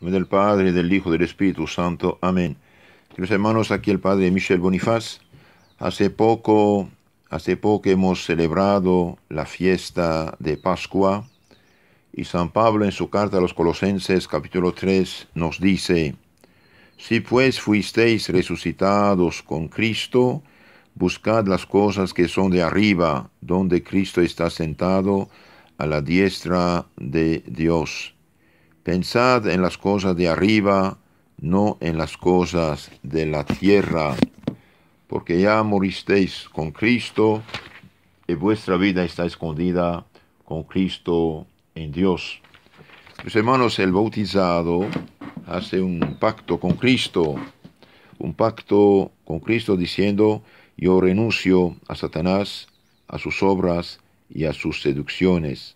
del Padre, del Hijo, del Espíritu Santo. Amén. Queridos hermanos, aquí el Padre Michel Bonifaz. Hace poco, hace poco hemos celebrado la fiesta de Pascua y San Pablo en su carta a los Colosenses capítulo 3 nos dice, Si pues fuisteis resucitados con Cristo, buscad las cosas que son de arriba, donde Cristo está sentado a la diestra de Dios. Pensad en las cosas de arriba, no en las cosas de la tierra, porque ya moristeis con Cristo y vuestra vida está escondida con Cristo en Dios. Mis hermanos, el bautizado hace un pacto con Cristo, un pacto con Cristo diciendo, yo renuncio a Satanás, a sus obras y a sus seducciones.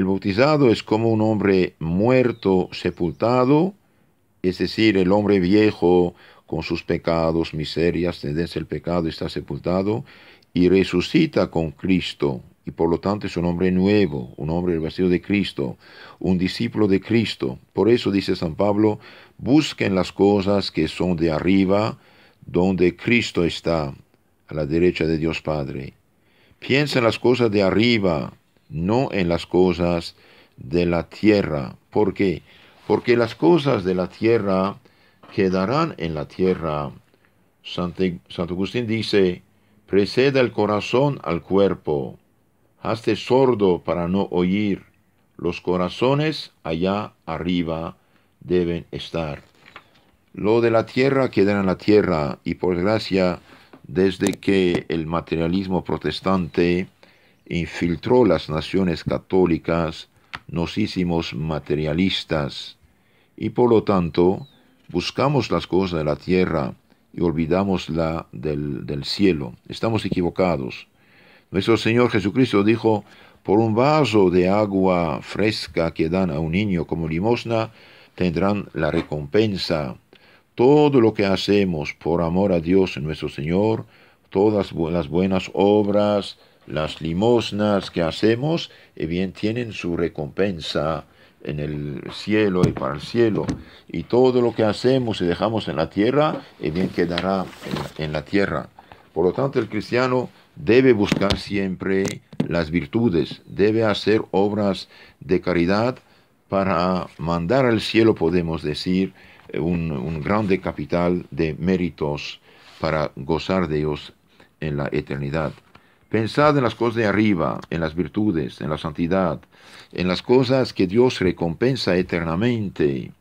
El bautizado es como un hombre muerto, sepultado, es decir, el hombre viejo con sus pecados, miserias, tendencia al pecado, está sepultado y resucita con Cristo. Y por lo tanto es un hombre nuevo, un hombre vacío de Cristo, un discípulo de Cristo. Por eso dice San Pablo, busquen las cosas que son de arriba, donde Cristo está, a la derecha de Dios Padre. Piensen las cosas de arriba, no en las cosas de la tierra. ¿Por qué? Porque las cosas de la tierra quedarán en la tierra. Santo Agustín dice, precede el corazón al cuerpo, hazte sordo para no oír, los corazones allá arriba deben estar. Lo de la tierra quedará en la tierra y por gracia, desde que el materialismo protestante infiltró las naciones católicas, nos hicimos materialistas y por lo tanto buscamos las cosas de la tierra y olvidamos la del, cielo. Estamos equivocados. Nuestro Señor Jesucristo dijo, por un vaso de agua fresca que dan a un niño como limosna, tendrán la recompensa. Todo lo que hacemos por amor a Dios nuestro Señor, todas las buenas obras, las limosnas que hacemos, eh, bien, tienen su recompensa en el cielo y para el cielo. Y todo lo que hacemos y dejamos en la tierra, eh, bien, quedará en, la tierra. Por lo tanto, el cristiano debe buscar siempre las virtudes, debe hacer obras de caridad para mandar al cielo, podemos decir, eh, un, un, grande capital de méritos para gozar de ellos en la eternidad. Pensad en las cosas de arriba, en las virtudes, en la santidad, en las cosas que Dios recompensa eternamente,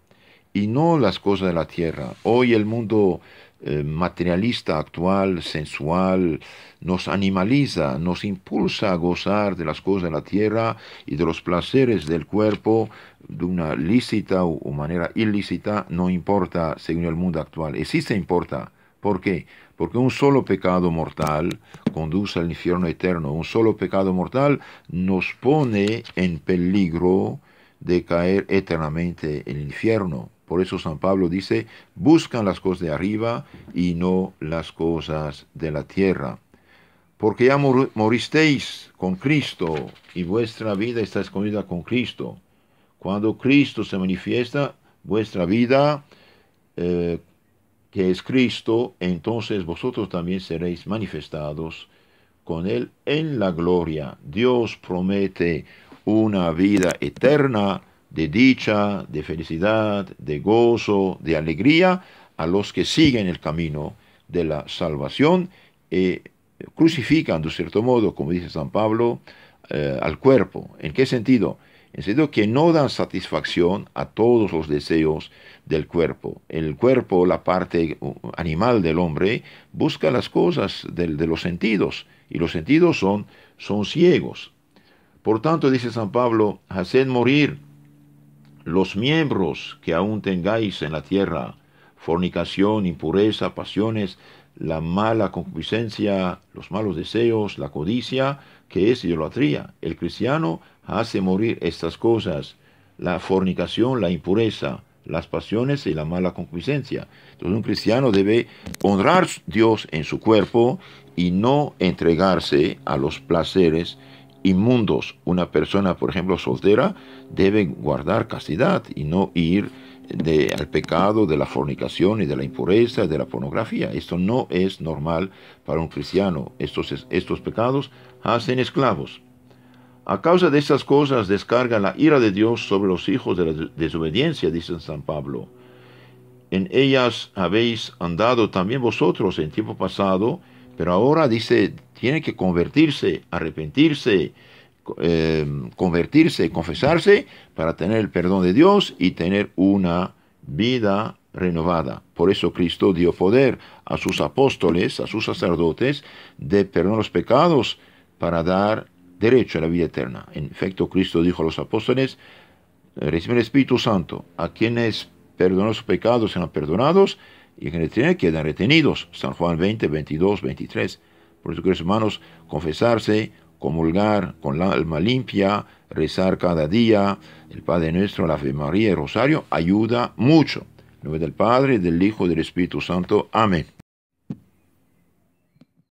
y no las cosas de la tierra. Hoy el mundo eh, materialista actual, sensual, nos animaliza, nos impulsa a gozar de las cosas de la tierra y de los placeres del cuerpo de una lícita o manera ilícita, no importa según el mundo actual. Y sí se importa, ¿Por qué? Porque un solo pecado mortal conduce al infierno eterno. Un solo pecado mortal nos pone en peligro de caer eternamente en el infierno. Por eso San Pablo dice, buscan las cosas de arriba y no las cosas de la tierra. Porque ya moristeis con Cristo y vuestra vida está escondida con Cristo. Cuando Cristo se manifiesta, vuestra vida eh, que es Cristo, entonces vosotros también seréis manifestados con Él en la gloria. Dios promete una vida eterna de dicha, de felicidad, de gozo, de alegría a los que siguen el camino de la salvación y crucifican, de cierto modo, como dice San Pablo, eh, al cuerpo. ¿En qué sentido? en sentido que no dan satisfacción a todos los deseos del cuerpo. El cuerpo, la parte uh, animal del hombre, busca las cosas de, los sentidos, y los sentidos son, son ciegos. Por tanto, dice San Pablo, haced morir los miembros que aún tengáis en la tierra, fornicación, impureza, pasiones, la mala concupiscencia, los malos deseos, la codicia, que es idolatría. El cristiano hace morir estas cosas, la fornicación, la impureza, las pasiones y la mala concupiscencia. Entonces un cristiano debe honrar a Dios en su cuerpo y no entregarse a los placeres inmundos. Una persona, por ejemplo, soltera, debe guardar castidad y no ir de, al pecado, de la fornicación y de la impureza, de la pornografía. Esto no es normal para un cristiano. Estos, estos pecados hacen esclavos. A causa de estas cosas descarga la ira de Dios sobre los hijos de la desobediencia, dice San Pablo. En ellas habéis andado también vosotros en tiempo pasado, pero ahora dice, tiene que convertirse, arrepentirse, Em, convertirse, confesarse, para tener el perdón de Dios y tener una vida renovada. Por eso Cristo dio poder a sus apóstoles, a sus sacerdotes, de perdonar los pecados para dar derecho a la vida eterna. En efecto, Cristo dijo a los apóstoles, recibe el Espíritu Santo, a quienes perdonan sus pecados sean perdonados y a quienes tienen quedan retenidos. San Juan 20, 22, 23. Por eso, queridos hermanos, confesarse, comulgar con la alma limpia, rezar cada día, el Padre Nuestro, la fe María y Rosario, ayuda mucho. En nombre del Padre, del Hijo y del Espíritu Santo. Amén.